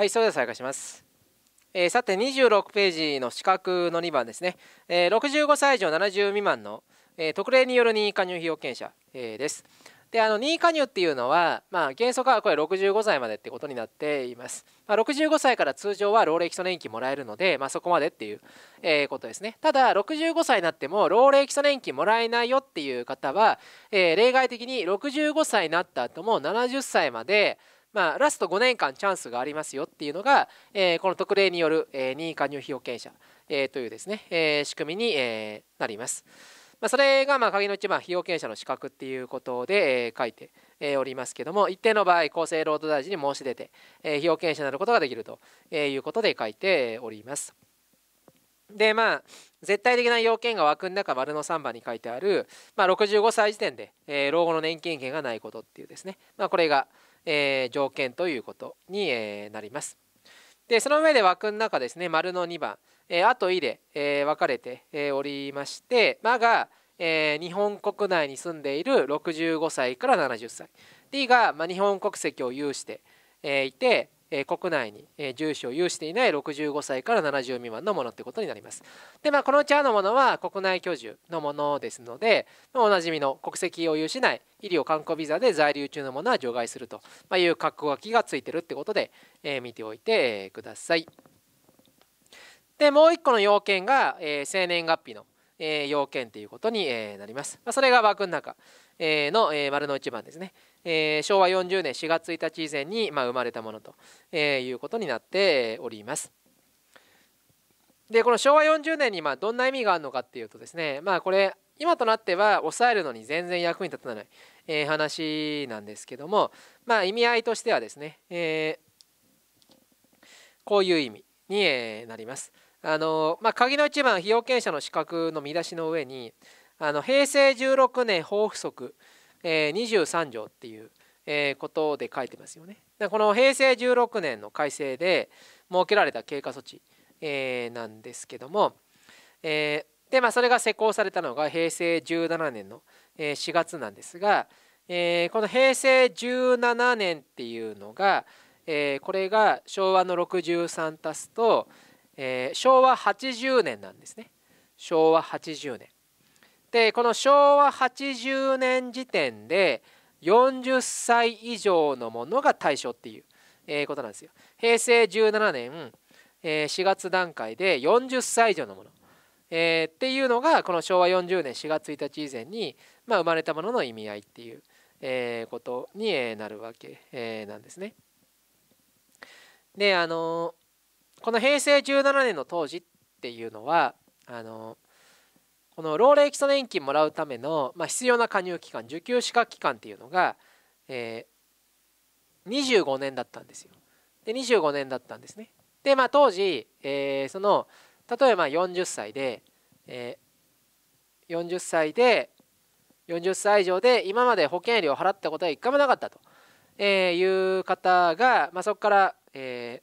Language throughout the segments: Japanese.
はいそれでは再開します、えー、さて26ページの資格の2番ですね、えー、65歳以上70未満の、えー、特例による任意加入費用権者、えー、ですであの任意加入っていうのは、まあ、原則はこれ65歳までってことになっています、まあ、65歳から通常は老齢基礎年金もらえるので、まあ、そこまでっていう、えー、ことですねただ65歳になっても老齢基礎年金もらえないよっていう方は、えー、例外的に65歳になった後も70歳までまあ、ラスト5年間チャンスがありますよっていうのが、えー、この特例による、えー、任意加入費用権者、えー、というですね、え仕組みに、えなります。まあ、それが、まあ、鍵の一番、費用権者の資格っていうことで、え書いて、えおりますけども、一定の場合、厚生労働大臣に申し出て、え保険者になることができると、えいうことで書いております。でまあ絶対的な要件が枠の中丸の3番に書いてある、まあ、65歳時点で、えー、老後の年金権がないことっていうですね、まあ、これが、えー、条件ということに、えー、なります。でその上で枠の中ですね丸の2番、えー、あと「い」で、えー、分かれて、えー、おりまして「ま」が、えー、日本国内に住んでいる65歳から70歳「D」が、まあ、日本国籍を有して、えー、いて、えー、国内に、えー、住所を有していない65歳から70未満のものってことになります。でまあこのうち「あ」のものは国内居住のものですのでおなじみの国籍を有しない医療観光ビザで在留中のものは除外するという括弧書きがついてるってことで、え見ておいてください。でもう一個の要件が、え生年月日の、え要件ということに、えなります。まそれが枠の中、えの、え丸の1番ですね、え昭和40年4月1日以前に、ま生まれたものと、えいうことになっております。でこの昭和40年にまあ、どんな意味があるのかっていうとですねまあこれ今となっては抑えるのに全然役に立たない、えー、話なんですけども、まあ、意味合いとしてはですね、えー、こういう意味に、えなります。あのまあ、鍵の1番被保険者の資格の見出しの上にあの平成16年法不則、えー、23条っていう、えー、ことで書いてますよね。この平成16年の改正で設けられた経過措置、えー、なんですけども、えで、まあ、それが施行されたのが平成17年の4月なんですが、えー、この平成17年っていうのが、えー、これが昭和の63足すと、えー、昭和80年なんですね。昭和80年。でこの昭和80年時点で40歳以上のものが対象っていう、ことなんですよ。平成17年、4月段階で40歳以上のもの。えー、っていうのがこの昭和40年4月1日以前に、まあ、生まれたものの意味合いっていう、えー、ことになるわけ、えー、なんですね。であのこの平成17年の当時っていうのはあのこの老齢基礎年金もらうための、まあ、必要な加入期間受給資格期間っていうのが、えー、25年だったんですよ。で25年だったんですね。でまあ当時、えー、その例えば40歳で、えー、40歳で40歳以上で今まで保険料を払ったことは一回もなかったと、えー、いう方が、まあ、そこから、え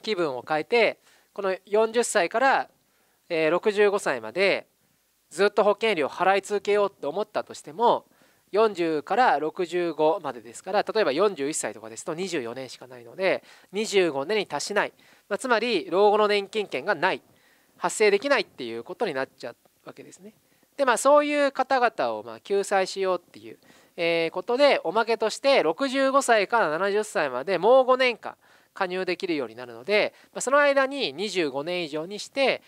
ー、気分を変えてこの40歳から、えー、65歳までずっと保険料を払い続けようって思ったとしても40から65までですから例えば41歳とかですと24年しかないので25年に達しないまあ、つまり老後の年金権がない発生できないっていうことになっちゃうわけですね。でまあそういう方々をま救済しようっていう、ことでおまけとして65歳から70歳までもう5年間加入できるようになるので、その間に25年以上にして、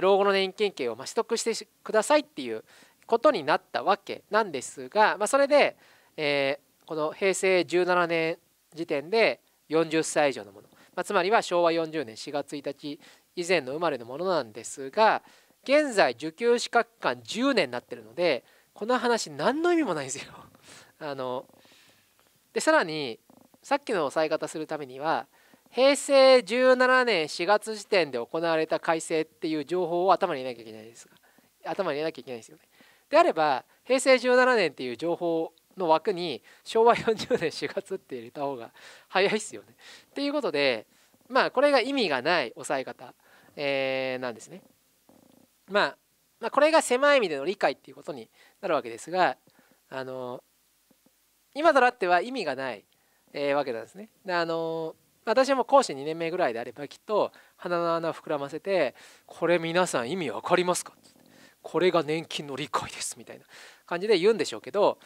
老後の年金権を取得してくださいっていうことになったわけなんですが、まそれで、えこの平成17年時点で40歳以上のものまあ、つまりは昭和40年4月1日以前の生まれのものなんですが現在受給資格間10年になってるのでこの話何の意味もないんですよ あのでさらにさっきの押さえ方するためには平成17年4月時点で行われた改正っていう情報を頭に入れなきゃいけないですが頭に入れなきゃいけないですよね。であれば平成17年っていう情報の枠に昭和40年4月って入れた方が早いっすよね。っていうことでまあこれが意味がない押さえ方、えー、なんですね。まあ、まあ、これが狭い意味での理解っていうことになるわけですがあの今となっては意味がない、えー、わけなんですね。であの私も講師2年目ぐらいであればきっと鼻の穴を膨らませて「これ皆さん意味わかりますか?」これが年金の理解です」みたいな感じで言うんでしょうけど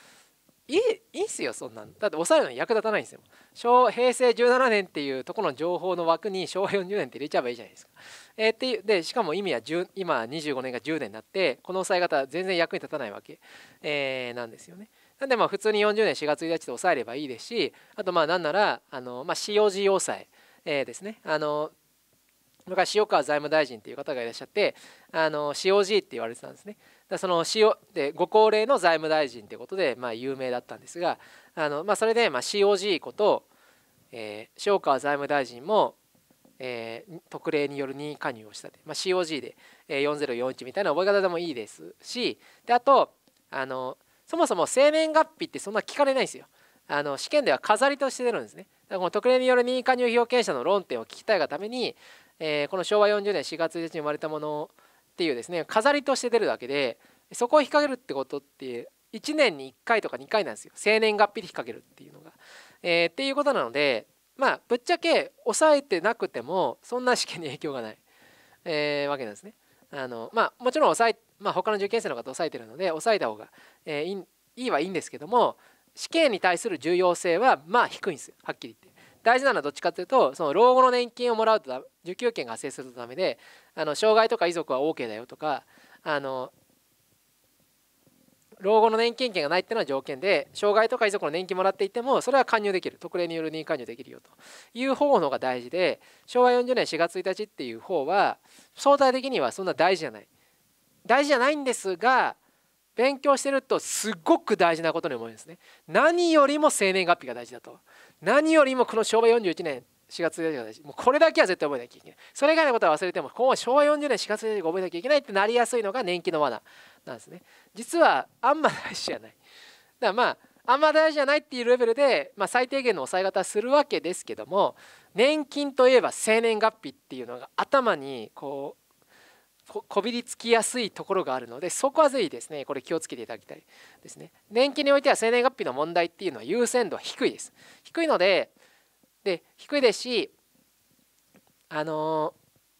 いいいいっすよそんなんだって抑えるのに役立たないんですよ昭平成17年っていうところの情報の枠に昭和40年って入れちゃえばいいじゃないですか、えー、っていうでしかも意味は10今25年が10年になってこの抑え方全然役に立たないわけ、えー、なんですよねなんでまあ普通に40年4月1日で抑えればいいですしあとまあなんならあの、まあ、COG 要塞、えー、ですねあの昔塩川財務大臣っていう方がいらっしゃってあの COG って言われてたんですねだその使でご高齢の財務大臣ということで、まあ、有名だったんですがあの、まあ、それで、まあ、COG こと、えー、塩川財務大臣も、えー、特例による任意加入をしたで、まあ、COG で、えー、4041みたいな覚え方でもいいですしであとあのそもそも生年月日ってそんな聞かれないんですよ。あの試験では飾りとして出るんですね。だからこの特例による任意加入表権者の論点を聞きたいがために、えー、この昭和40年4月1日に生まれたものをっていうですね飾りとして出るだけでそこを引っ掛けるってことって1年に1回とか2回なんですよ生年月日で引っ掛けるっていうのが。えー、っていうことなのでまあぶっちゃけ抑えてなくてもそんな試験に影響がない、えー、わけなんですね。あのまあ、もちろん抑え、まあ、他の受験生の方抑えてるので抑えた方が、えー、いいはいいんですけども試験に対する重要性はまあ低いんですよはっきり言って。大事なのはどっちかっていうとその老後の年金をもらうと受給権が発生するとめであの障害とか遺族は OK だよとかあの老後の年金権がないっていうのは条件で障害とか遺族の年金もらっていてもそれは加入できる特例による任意加入できるよという方の方が大事で昭和40年4月1日っていう方は相対的にはそんな大事じゃない大事じゃないんですが勉強してるとすごく大事なことに思うんですね何よりも生年月日が大事だと何よりもこの昭和41年4月1日もうこれだけは絶対覚えなきゃいけないそれ以外のことは忘れても今後昭和40年4月1日覚えなきゃいけないってなりやすいのが年金の罠なんですね実はあんま大事じゃないだからまああんま大事じゃないっていうレベルで、まあ、最低限の抑え方するわけですけども年金といえば生年月日っていうのが頭にこうこびりつきやすいところがあるのでそこはぜひですねこれ気をつけていただきたいですね年金においては生年月日の問題っていうのは優先度は低いです低いのでで低いですしあの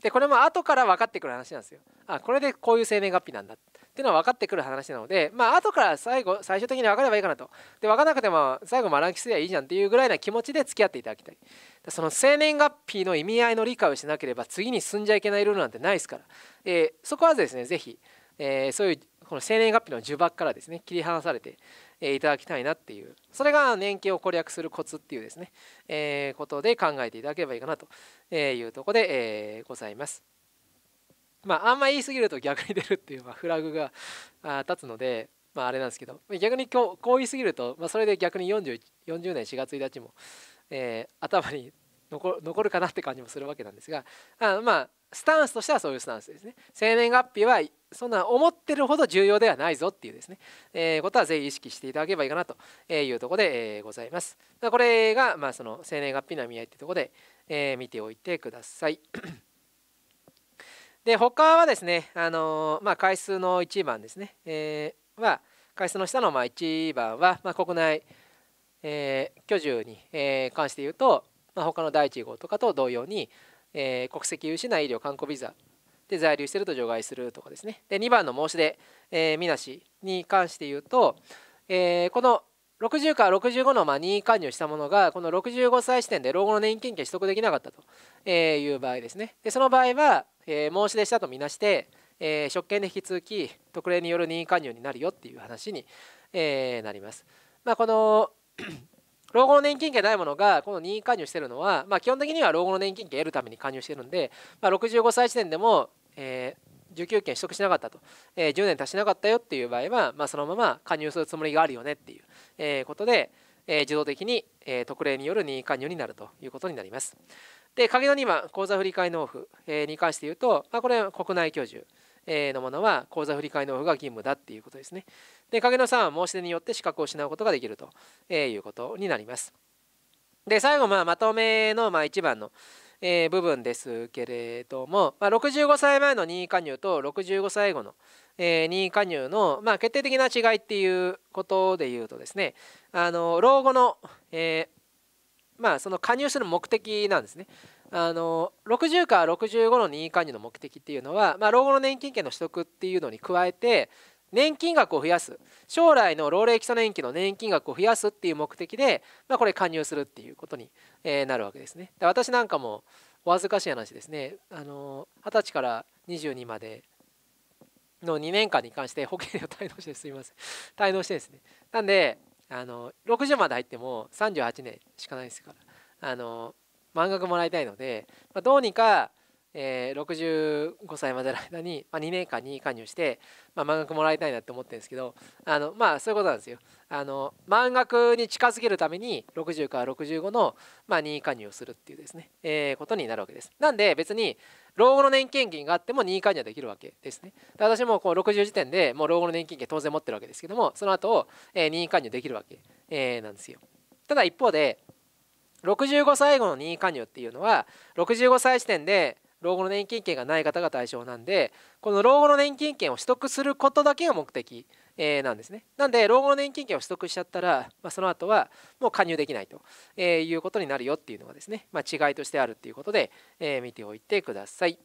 でこれも後から分かってくる話なんですよあこれでこういう生年月日なんだっていうのは分かってくる話なのでまあ後から最後最終的に分かればいいかなとで分からなくても最後ランキすりゃいいじゃんっていうぐらいな気持ちで付き合っていただきたいその生年月日の意味合いの理解をしなければ次に進んじゃいけないルールなんてないですから、えー、そこはですね是非、えー、そういうこの生年月日の呪縛からですね切り離されていただきたいなっていうそれが年金を攻略するコツっていうですね、えー、ことで考えていただければいいかなというとこで、えー、ございます。まあ、あんま言い過ぎると逆に出るっていう、まあ、フラグが立つので、まあ、あれなんですけど逆にこうこう言い過ぎると、まあ、それで逆に 40, 40年4月1日も、えー、頭に残るかなって感じもするわけなんですがあまあスタンスとしてはそういうスタンスですね生年月日はそんな思ってるほど重要ではないぞっていうですね、えー、ことはぜひ意識していただければいいかなというところで、えございますこれが、まあ、その生年月日の見合いっていうところで、えー、見ておいてくださいで他はですね、あのまあ、回数の1番ですね、えー、は回数の下のまあ1番は、まあ、国内、えー、居住に、えー、関して言うと、まあ、他の第1号とかと同様に、えー、国籍有ない医療観光ビザで在留していると除外するとかですねで2番の申し出、えー、みなしに関して言うと、えー、この60から65のまあ任意加入したものがこの65歳時点で老後の年金権取得できなかったという場合ですねでその場合は、えー、申し出したとみなして、えー、職権で引き続き特例による任意加入になるよっていう話に、えー、なります、まあ、この老後の年金券ないものがこの任意加入してるのは、まあ、基本的には老後の年金を得るために加入してるんで、まあ、65歳時点でも、えー受給取得しなかったと、えー、10年足しなかったよっていう場合は、まあ、そのまま加入するつもりがあるよねっていう、えー、ことで、えー、自動的に、えー、特例による任意加入になるということになります。で、鍵の2番、口座振替納付、えー、に関して言うと、まあ、これは国内居住。のものは口座振替納付が義務だっていうことですね。で、影さんは申し出によって資格を失うことができるということになります。で、最後、まあ、まとめの、まあ、1番の、えー、部分ですけれども、まあ、65歳前の任意加入と65歳後の、えー、任意加入の、まあ、決定的な違いっていうことで言うとですねあの老後の、えー、まあ、その加入する目的なんですねあの60から65の任意加入の目的っていうのは、まあ、老後の年金券の取得っていうのに加えて年金額を増やす将来の老齢基礎年金の年金額を増やすっていう目的で、まあ、これ加入するっていうことに、えー、なるわけですね。で私なんかもお恥ずかしい話ですねあの20歳から22までの2年間に関して保険料滞納してすみません 滞納してですねなんであの60まで入っても38年しかないですからあの満額もらいたいので、まあ、どうにか、えー、65歳までの間に、まあ、2年間に加入して、まあ、満額もらいたいなって思ってるんですけどあのまあそういうことなんですよあの満額に近づけるために60から65の、まあ、任意加入をするっていうですね、えー、ことになるわけですなんで別に老後の年金金があっても任意加入はできるわけですねで私もこう60時点でもう老後の年金金当然持ってるわけですけどもその後えー、任意加入できるわけ、えー、なんですよただ一方で65歳後の任意加入っていうのは65歳時点で老後の年金権がない方が対象なんでこの老後の年金権を取得することだけが目的、えー、なんですねなんで老後の年金権を取得しちゃったら、まあ、その後はもう加入できないと、えー、いうことになるよっていうのがですね、まあ、違いとしてあるっていうことで、えー、見ておいてください、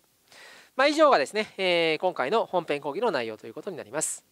まあ、以上がですね、えー、今回の本編講義の内容ということになります